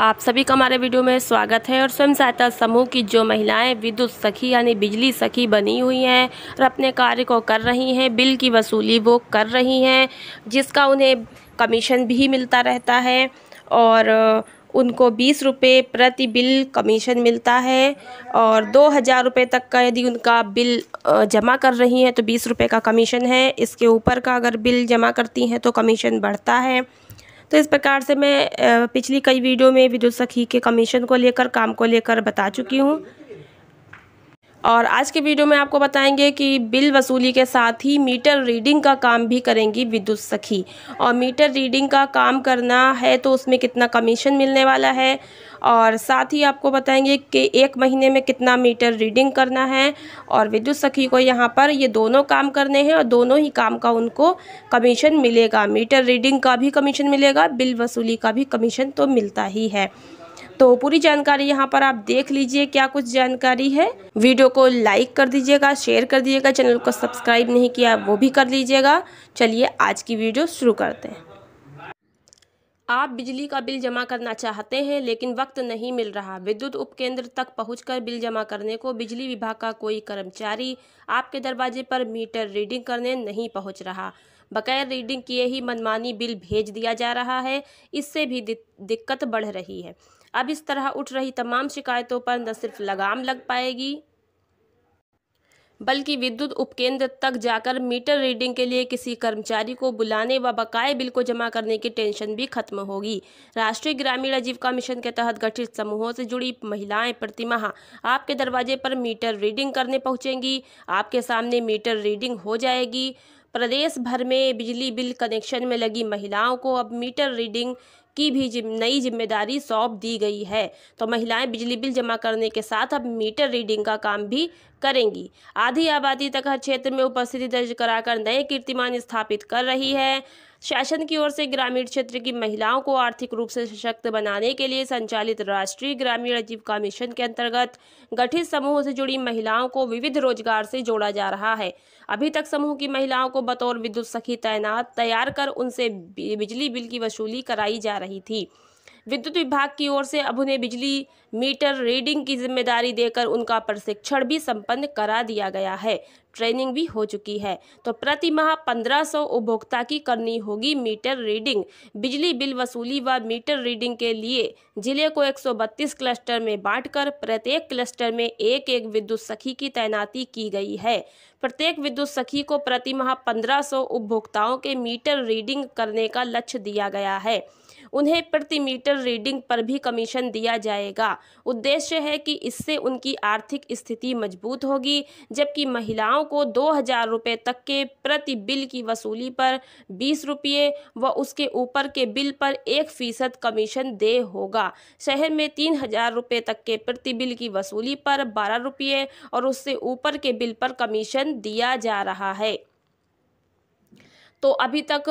आप सभी का हमारे वीडियो में स्वागत है और स्वयं सहायता समूह की जो महिलाएं विद्युत सखी यानी बिजली सखी बनी हुई हैं और अपने कार्य को कर रही हैं बिल की वसूली वो कर रही हैं जिसका उन्हें कमीशन भी मिलता रहता है और उनको बीस रुपये प्रति बिल कमीशन मिलता है और दो हज़ार रुपये तक का यदि उनका बिल जमा कर रही हैं तो बीस रुपये का कमीशन है इसके ऊपर का अगर बिल जमा करती हैं तो कमीशन बढ़ता है तो इस प्रकार से मैं पिछली कई वीडियो में विद्युत सखी के कमीशन को लेकर काम को लेकर बता चुकी हूँ और आज के वीडियो में आपको बताएंगे कि बिल वसूली के साथ ही मीटर रीडिंग का काम भी करेंगी विद्युत सखी और मीटर रीडिंग का काम करना है तो उसमें कितना कमीशन मिलने वाला है और साथ ही आपको बताएंगे कि एक महीने में कितना मीटर रीडिंग करना है और विद्युत सखी को यहाँ पर ये दोनों काम करने हैं और दोनों ही काम का उनको कमीशन मिलेगा मीटर रीडिंग का भी कमीशन मिलेगा बिल वसूली का भी कमीशन तो मिलता ही है तो पूरी जानकारी यहाँ पर आप देख लीजिए क्या कुछ जानकारी है वीडियो को लाइक कर दीजिएगा शेयर कर दीजिएगा चैनल को सब्सक्राइब नहीं किया वो भी कर लीजिएगा चलिए आज की वीडियो शुरू करते हैं आप बिजली का बिल जमा करना चाहते हैं लेकिन वक्त नहीं मिल रहा विद्युत उपकेंद्र तक पहुंचकर बिल जमा करने को बिजली विभाग का कोई कर्मचारी आपके दरवाजे पर मीटर रीडिंग करने नहीं पहुंच रहा बगैर रीडिंग किए ही मनमानी बिल भेज दिया जा रहा है इससे भी दिक्कत बढ़ रही है अब इस तरह उठ रही तमाम शिकायतों पर न सिर्फ लगाम लग पाएगी बल्कि विद्युत उपकेंद्र तक जाकर मीटर रीडिंग के लिए किसी कर्मचारी को बुलाने व बकाए बिल को जमा करने की टेंशन भी खत्म होगी राष्ट्रीय ग्रामीण आजीविका मिशन के तहत गठित समूहों से जुड़ी महिलाएं प्रतिमाह आपके दरवाजे पर मीटर रीडिंग करने पहुंचेंगी आपके सामने मीटर रीडिंग हो जाएगी प्रदेश भर में बिजली बिल कनेक्शन में लगी महिलाओं को अब मीटर रीडिंग की भी जिम, नई जिम्मेदारी सौंप दी गई है तो महिलाएं बिजली बिल जमा करने के साथ अब मीटर रीडिंग का काम भी करेंगी आधी आबादी तक हर क्षेत्र में उपस्थिति दर्ज कराकर नए कीर्तिमान स्थापित कर रही है शासन की ओर से ग्रामीण क्षेत्र की महिलाओं को आर्थिक रूप से सशक्त बनाने के लिए संचालित राष्ट्रीय ग्रामीण आजीविका मिशन के अंतर्गत गठित समूह से जुड़ी महिलाओं को विविध रोजगार से जोड़ा जा रहा है अभी तक समूह की महिलाओं को बतौर विद्युत सखी तैनात तैयार कर उनसे बिजली बिल की वसूली कराई जा रही थी विद्युत विभाग की ओर से अब उन्हें बिजली मीटर रीडिंग की जिम्मेदारी देकर उनका प्रशिक्षण भी संपन्न करा दिया गया है ट्रेनिंग भी हो चुकी है तो प्रति माह पंद्रह सौ उपभोक्ता की करनी होगी मीटर रीडिंग बिजली बिल वसूली व मीटर रीडिंग के लिए जिले को 132 क्लस्टर में बांटकर प्रत्येक क्लस्टर में एक एक विद्युत सखी की तैनाती की गई है प्रत्येक विद्युत सखी को प्रति माह पंद्रह उपभोक्ताओं के मीटर रीडिंग करने का लक्ष्य दिया गया है उन्हें प्रति मीटर रीडिंग पर भी कमीशन दिया जाएगा उद्देश्य है कि इससे उनकी आर्थिक स्थिति मजबूत होगी जबकि महिलाओं को दो हजार रुपये तक के प्रति बिल की वसूली पर बीस रुपये व उसके ऊपर के बिल पर एक फीसद कमीशन दे होगा शहर में तीन हजार रुपये तक के प्रति बिल की वसूली पर बारह रुपये और उससे ऊपर के बिल पर कमीशन दिया जा रहा है तो अभी तक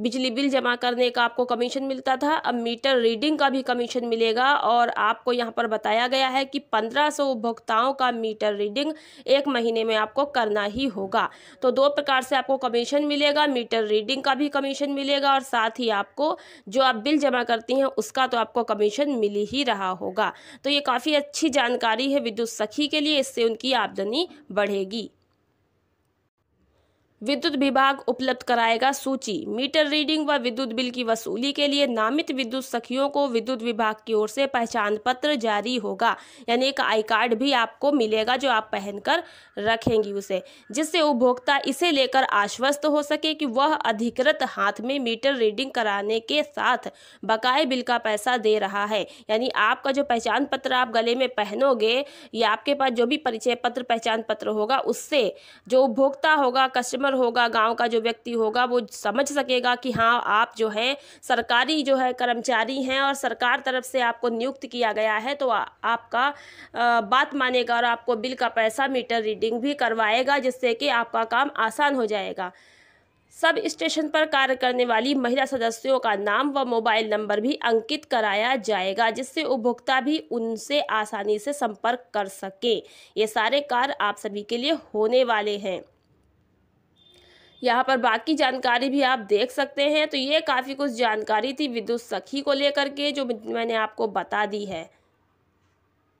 बिजली बिल जमा करने का आपको कमीशन मिलता था अब मीटर रीडिंग का भी कमीशन मिलेगा और आपको यहाँ पर बताया गया है कि 1500 उपभोक्ताओं का मीटर रीडिंग एक महीने में आपको करना ही होगा तो दो प्रकार से आपको कमीशन मिलेगा मीटर रीडिंग का भी कमीशन मिलेगा और साथ ही आपको जो आप बिल जमा करती हैं उसका तो आपको कमीशन मिल ही रहा होगा तो ये काफ़ी अच्छी जानकारी है विद्युत सखी के लिए इससे उनकी आमदनी बढ़ेगी विद्युत विभाग उपलब्ध कराएगा सूची मीटर रीडिंग व विद्युत बिल की वसूली के लिए नामित विद्युत सखियों को विद्युत विभाग की ओर से पहचान पत्र जारी होगा यानी एक आई कार्ड भी आपको मिलेगा जो आप पहनकर रखेंगी उसे जिससे उपभोक्ता इसे लेकर आश्वस्त हो सके कि वह अधिकृत हाथ में मीटर रीडिंग कराने के साथ बकाए बिल का पैसा दे रहा है यानी आपका जो पहचान पत्र आप गले में पहनोगे या आपके पास जो भी परिचय पत्र पहचान पत्र होगा उससे जो उपभोक्ता होगा कस्टमर कस्टमर होगा गांव का जो व्यक्ति होगा वो समझ सकेगा कि हाँ आप जो हैं सरकारी जो है कर्मचारी हैं और सरकार तरफ से आपको नियुक्त किया गया है तो आ, आपका आ, बात मानेगा और आपको बिल का पैसा मीटर रीडिंग भी करवाएगा जिससे कि आपका काम आसान हो जाएगा सब स्टेशन पर कार्य करने वाली महिला सदस्यों का नाम व मोबाइल नंबर भी अंकित कराया जाएगा जिससे उपभोक्ता भी उनसे आसानी से संपर्क कर सके ये सारे कार्य आप सभी के लिए होने वाले हैं यहाँ पर बाकी जानकारी भी आप देख सकते हैं तो ये काफ़ी कुछ जानकारी थी विद्युत सखी को लेकर के जो मैंने आपको बता दी है